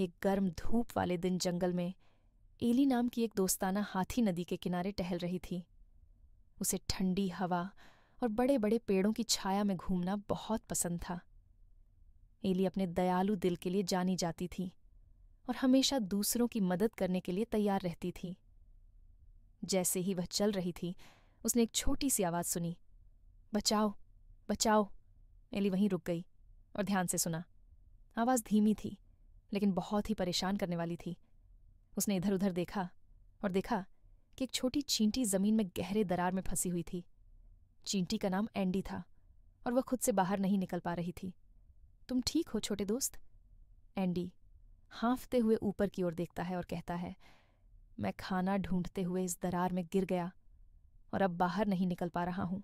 एक गर्म धूप वाले दिन जंगल में एली नाम की एक दोस्ताना हाथी नदी के किनारे टहल रही थी उसे ठंडी हवा और बड़े बड़े पेड़ों की छाया में घूमना बहुत पसंद था एली अपने दयालु दिल के लिए जानी जाती थी और हमेशा दूसरों की मदद करने के लिए तैयार रहती थी जैसे ही वह चल रही थी उसने एक छोटी सी आवाज़ सुनी बचाओ बचाओ एली वहीं रुक गई और ध्यान से सुना आवाज़ धीमी थी लेकिन बहुत ही परेशान करने वाली थी उसने इधर उधर देखा और देखा कि एक छोटी चींटी जमीन में गहरे दरार में फंसी हुई थी चींटी का नाम एंडी था और वह खुद से बाहर नहीं निकल पा रही थी तुम ठीक हो छोटे दोस्त एंडी हाँफते हुए ऊपर की ओर देखता है और कहता है मैं खाना ढूंढते हुए इस दरार में गिर गया और अब बाहर नहीं निकल पा रहा हूं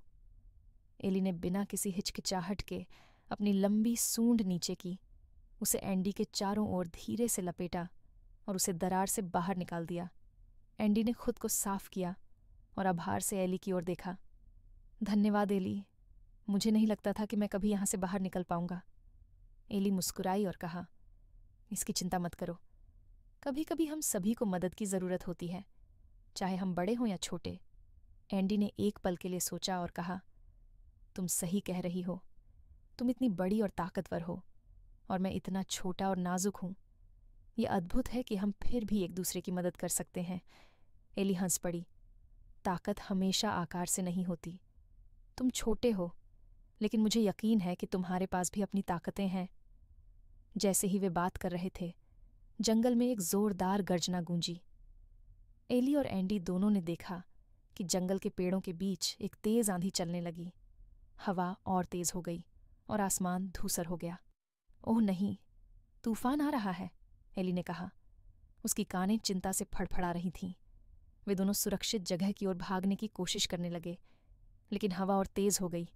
एली ने बिना किसी हिचकिचाहट के अपनी लंबी सूंड नीचे की उसे एंडी के चारों ओर धीरे से लपेटा और उसे दरार से बाहर निकाल दिया एंडी ने खुद को साफ किया और आभार से एली की ओर देखा धन्यवाद एली मुझे नहीं लगता था कि मैं कभी यहां से बाहर निकल पाऊंगा एली मुस्कुराई और कहा इसकी चिंता मत करो कभी कभी हम सभी को मदद की ज़रूरत होती है चाहे हम बड़े हों या छोटे एंडी ने एक पल के लिए सोचा और कहा तुम सही कह रही हो तुम इतनी बड़ी और ताकतवर हो और मैं इतना छोटा और नाजुक हूँ यह अद्भुत है कि हम फिर भी एक दूसरे की मदद कर सकते हैं एली हंस पड़ी ताकत हमेशा आकार से नहीं होती तुम छोटे हो लेकिन मुझे यकीन है कि तुम्हारे पास भी अपनी ताकतें हैं जैसे ही वे बात कर रहे थे जंगल में एक जोरदार गर्जना गूंजी एली और एंडी दोनों ने देखा कि जंगल के पेड़ों के बीच एक तेज आंधी चलने लगी हवा और तेज हो गई और आसमान धूसर हो गया ओह नहीं तूफान आ रहा है एली ने कहा उसकी कानें चिंता से फड़फड़ा रही थीं वे दोनों सुरक्षित जगह की ओर भागने की कोशिश करने लगे लेकिन हवा और तेज हो गई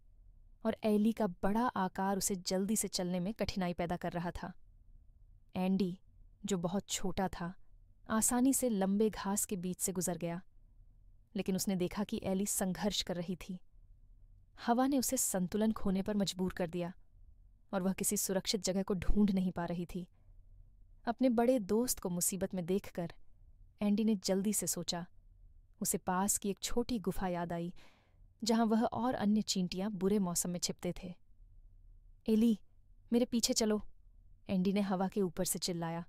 और एली का बड़ा आकार उसे जल्दी से चलने में कठिनाई पैदा कर रहा था एंडी जो बहुत छोटा था आसानी से लंबे घास के बीच से गुजर गया लेकिन उसने देखा कि एली संघर्ष कर रही थी हवा ने उसे संतुलन खोने पर मजबूर कर दिया और वह किसी सुरक्षित जगह को ढूंढ नहीं पा रही थी अपने बड़े दोस्त को मुसीबत में देखकर एंडी ने जल्दी से सोचा उसे पास की एक छोटी गुफा याद आई जहां वह और अन्य चींटियां बुरे मौसम में छिपते थे एली मेरे पीछे चलो एंडी ने हवा के ऊपर से चिल्लाया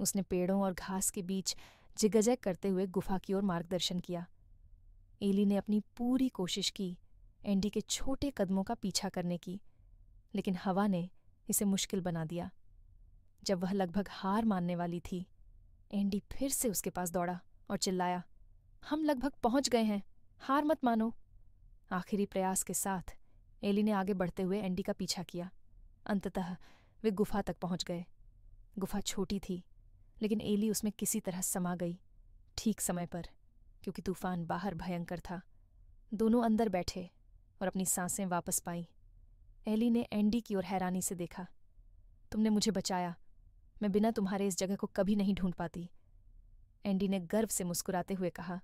उसने पेड़ों और घास के बीच जिगजग करते हुए गुफा की ओर मार्गदर्शन किया एली ने अपनी पूरी कोशिश की एंडी के छोटे कदमों का पीछा करने की लेकिन हवा ने इसे मुश्किल बना दिया जब वह लगभग हार मानने वाली थी एंडी फिर से उसके पास दौड़ा और चिल्लाया हम लगभग पहुंच गए हैं हार मत मानो आखिरी प्रयास के साथ एली ने आगे बढ़ते हुए एंडी का पीछा किया अंततः वे गुफा तक पहुंच गए गुफा छोटी थी लेकिन एली उसमें किसी तरह समा गई ठीक समय पर क्योंकि तूफान बाहर भयंकर था दोनों अंदर बैठे और अपनी सांसें वापस पाईं एली ने एंडी की ओर हैरानी से देखा तुमने मुझे बचाया मैं बिना तुम्हारे इस जगह को कभी नहीं ढूंढ पाती एंडी ने गर्व से मुस्कुराते हुए कहा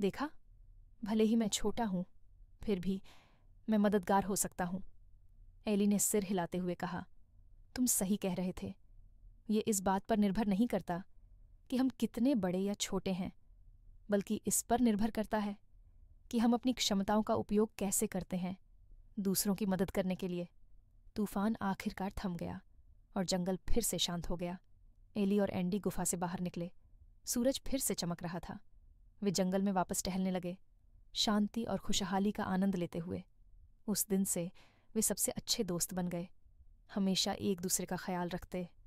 देखा भले ही मैं छोटा हूं फिर भी मैं मददगार हो सकता हूं एली ने सिर हिलाते हुए कहा तुम सही कह रहे थे ये इस बात पर निर्भर नहीं करता कि हम कितने बड़े या छोटे हैं बल्कि इस पर निर्भर करता है कि हम अपनी क्षमताओं का उपयोग कैसे करते हैं दूसरों की मदद करने के लिए तूफान आखिरकार थम गया और जंगल फिर से शांत हो गया एली और एंडी गुफा से बाहर निकले सूरज फिर से चमक रहा था वे जंगल में वापस टहलने लगे शांति और खुशहाली का आनंद लेते हुए उस दिन से वे सबसे अच्छे दोस्त बन गए हमेशा एक दूसरे का ख्याल रखते